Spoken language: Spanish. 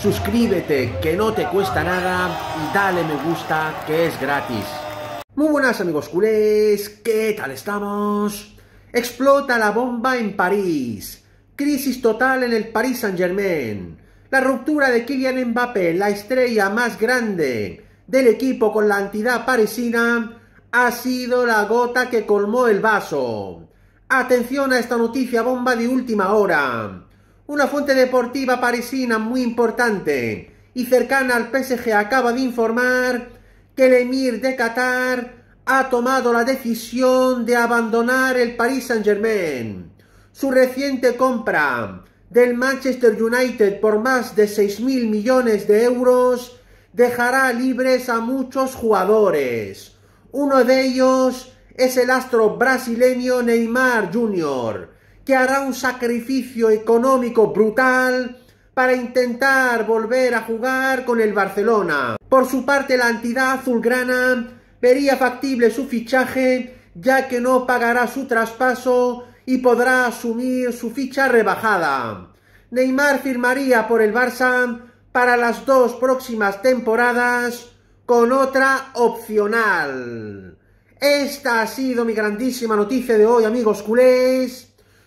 suscríbete que no te cuesta nada y dale me gusta que es gratis. Muy buenas amigos culés, ¿qué tal estamos? Explota la bomba en París. Crisis total en el Paris Saint-Germain. La ruptura de Kylian Mbappé, la estrella más grande del equipo con la entidad parisina, ha sido la gota que colmó el vaso. Atención a esta noticia bomba de última hora. Una fuente deportiva parisina muy importante y cercana al PSG acaba de informar que el emir de Qatar ha tomado la decisión de abandonar el Paris Saint-Germain. Su reciente compra del Manchester United por más de 6.000 millones de euros dejará libres a muchos jugadores. Uno de ellos es el astro brasileño Neymar Jr., hará un sacrificio económico brutal para intentar volver a jugar con el Barcelona. Por su parte, la entidad azulgrana vería factible su fichaje ya que no pagará su traspaso y podrá asumir su ficha rebajada. Neymar firmaría por el Barça para las dos próximas temporadas con otra opcional. Esta ha sido mi grandísima noticia de hoy, amigos culés.